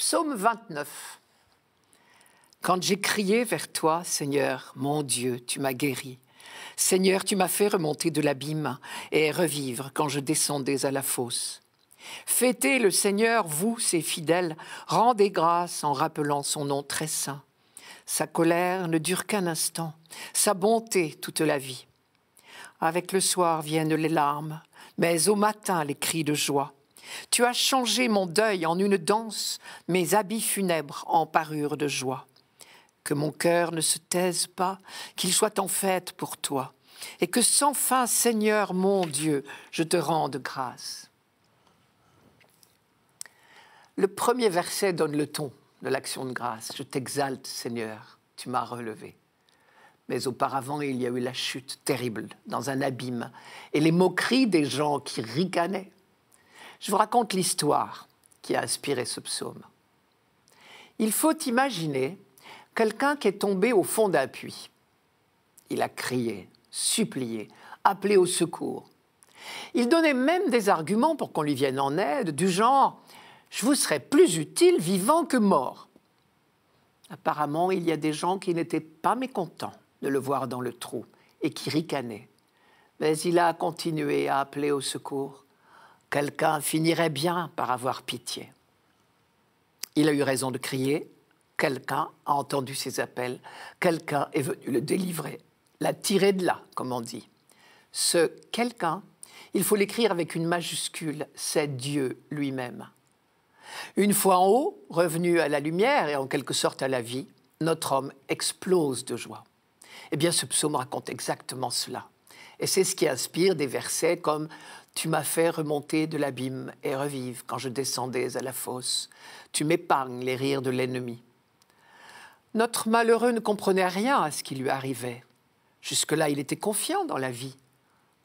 Psaume 29. Quand j'ai crié vers toi, Seigneur, mon Dieu, tu m'as guéri. Seigneur, tu m'as fait remonter de l'abîme et revivre quand je descendais à la fosse. Fêtez le Seigneur, vous, ses fidèles, rendez grâce en rappelant son nom très saint. Sa colère ne dure qu'un instant, sa bonté toute la vie. Avec le soir viennent les larmes, mais au matin les cris de joie. Tu as changé mon deuil en une danse, mes habits funèbres en parure de joie. Que mon cœur ne se taise pas, qu'il soit en fête pour toi, et que sans fin, Seigneur mon Dieu, je te rende grâce. Le premier verset donne le ton de l'action de grâce. Je t'exalte, Seigneur, tu m'as relevé. Mais auparavant, il y a eu la chute terrible dans un abîme et les moqueries des gens qui ricanaient je vous raconte l'histoire qui a inspiré ce psaume. Il faut imaginer quelqu'un qui est tombé au fond d'un puits. Il a crié, supplié, appelé au secours. Il donnait même des arguments pour qu'on lui vienne en aide, du genre ⁇ Je vous serais plus utile vivant que mort ⁇ Apparemment, il y a des gens qui n'étaient pas mécontents de le voir dans le trou et qui ricanaient. Mais il a continué à appeler au secours quelqu'un finirait bien par avoir pitié. Il a eu raison de crier, quelqu'un a entendu ses appels, quelqu'un est venu le délivrer, la tirer de là, comme on dit. Ce quelqu'un, il faut l'écrire avec une majuscule, c'est Dieu lui-même. Une fois en haut, revenu à la lumière et en quelque sorte à la vie, notre homme explose de joie. Eh bien, ce psaume raconte exactement cela. Et c'est ce qui inspire des versets comme tu m'as fait remonter de l'abîme et revivre quand je descendais à la fosse. Tu m'épargnes les rires de l'ennemi. Notre malheureux ne comprenait rien à ce qui lui arrivait. Jusque-là, il était confiant dans la vie.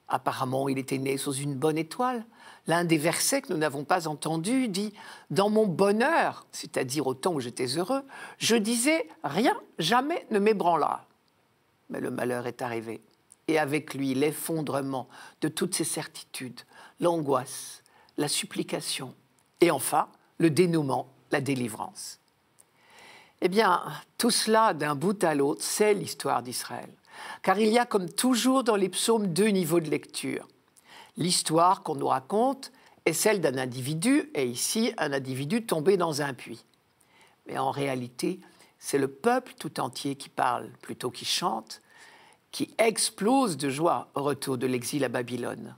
Apparemment, il était né sous une bonne étoile. L'un des versets que nous n'avons pas entendus dit Dans mon bonheur, c'est-à-dire au temps où j'étais heureux, je disais Rien jamais ne m'ébranlera ».» Mais le malheur est arrivé et avec lui l'effondrement de toutes ses certitudes, l'angoisse, la supplication, et enfin le dénouement, la délivrance. Eh bien, tout cela, d'un bout à l'autre, c'est l'histoire d'Israël. Car il y a, comme toujours dans les psaumes, deux niveaux de lecture. L'histoire qu'on nous raconte est celle d'un individu, et ici, un individu tombé dans un puits. Mais en réalité, c'est le peuple tout entier qui parle, plutôt qui chante, qui explose de joie au retour de l'exil à Babylone.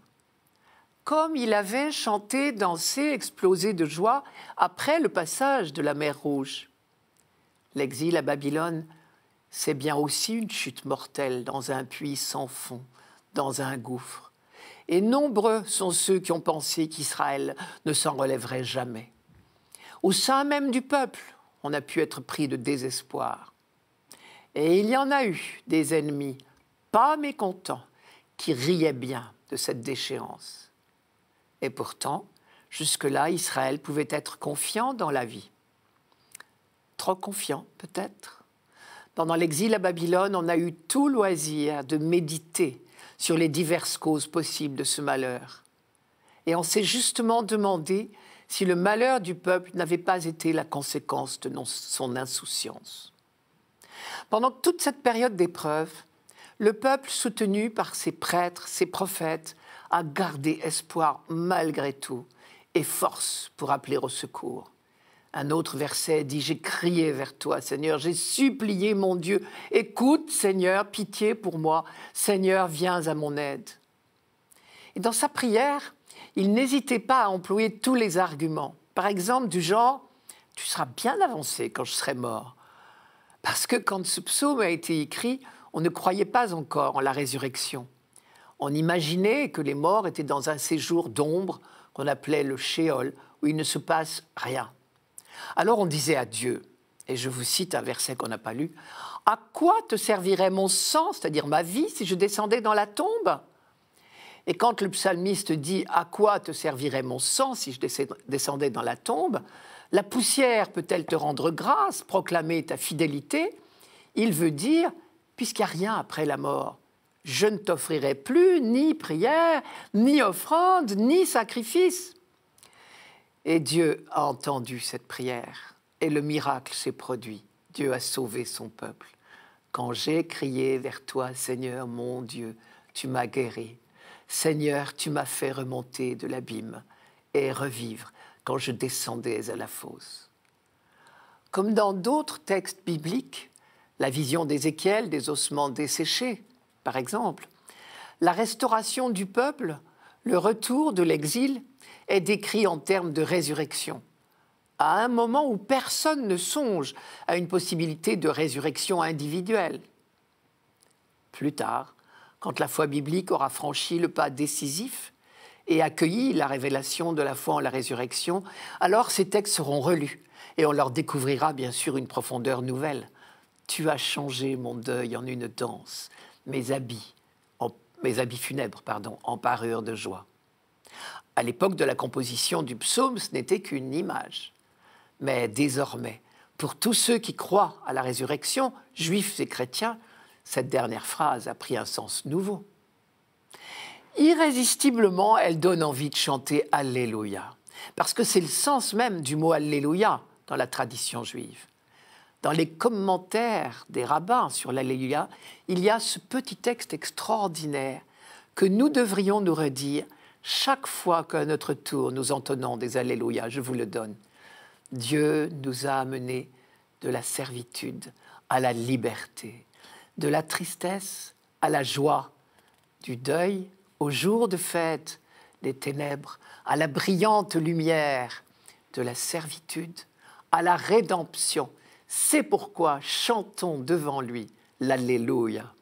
Comme il avait chanté, dansé, explosé de joie après le passage de la mer Rouge. L'exil à Babylone, c'est bien aussi une chute mortelle dans un puits sans fond, dans un gouffre. Et nombreux sont ceux qui ont pensé qu'Israël ne s'en relèverait jamais. Au sein même du peuple, on a pu être pris de désespoir. Et il y en a eu des ennemis pas mécontent, qui riait bien de cette déchéance. Et pourtant, jusque-là, Israël pouvait être confiant dans la vie. Trop confiant, peut-être. Pendant l'exil à Babylone, on a eu tout loisir de méditer sur les diverses causes possibles de ce malheur. Et on s'est justement demandé si le malheur du peuple n'avait pas été la conséquence de son insouciance. Pendant toute cette période d'épreuve, le peuple, soutenu par ses prêtres, ses prophètes, a gardé espoir malgré tout et force pour appeler au secours. Un autre verset dit J'ai crié vers toi, Seigneur, j'ai supplié mon Dieu. Écoute, Seigneur, pitié pour moi. Seigneur, viens à mon aide. Et dans sa prière, il n'hésitait pas à employer tous les arguments. Par exemple, du genre Tu seras bien avancé quand je serai mort. Parce que quand ce psaume a été écrit, on ne croyait pas encore en la résurrection. On imaginait que les morts étaient dans un séjour d'ombre qu'on appelait le Sheol, où il ne se passe rien. Alors on disait à Dieu, et je vous cite un verset qu'on n'a pas lu, À quoi te servirait mon sang, c'est-à-dire ma vie, si je descendais dans la tombe Et quand le psalmiste dit À quoi te servirait mon sang si je descendais dans la tombe La poussière peut-elle te rendre grâce, proclamer ta fidélité Il veut dire puisqu'il n'y a rien après la mort. Je ne t'offrirai plus ni prière, ni offrande, ni sacrifice. Et Dieu a entendu cette prière, et le miracle s'est produit. Dieu a sauvé son peuple. Quand j'ai crié vers toi, Seigneur mon Dieu, tu m'as guéri. Seigneur, tu m'as fait remonter de l'abîme et revivre quand je descendais à la fosse. Comme dans d'autres textes bibliques, la vision d'Ézéchiel des ossements desséchés, par exemple. La restauration du peuple, le retour de l'exil, est décrit en termes de résurrection. À un moment où personne ne songe à une possibilité de résurrection individuelle. Plus tard, quand la foi biblique aura franchi le pas décisif et accueilli la révélation de la foi en la résurrection, alors ces textes seront relus et on leur découvrira bien sûr une profondeur nouvelle. Tu as changé mon deuil en une danse, mes habits, en, mes habits funèbres, pardon, en parure de joie. À l'époque de la composition du psaume, ce n'était qu'une image. Mais désormais, pour tous ceux qui croient à la résurrection, juifs et chrétiens, cette dernière phrase a pris un sens nouveau. Irrésistiblement, elle donne envie de chanter Alléluia, parce que c'est le sens même du mot Alléluia dans la tradition juive dans les commentaires des rabbins sur l'Alléluia, il y a ce petit texte extraordinaire que nous devrions nous redire chaque fois qu'à notre tour nous entonnons des Alléluia. Je vous le donne. Dieu nous a amenés de la servitude à la liberté, de la tristesse à la joie, du deuil au jour de fête, des ténèbres à la brillante lumière, de la servitude à la rédemption c'est pourquoi chantons devant lui l'Alléluia.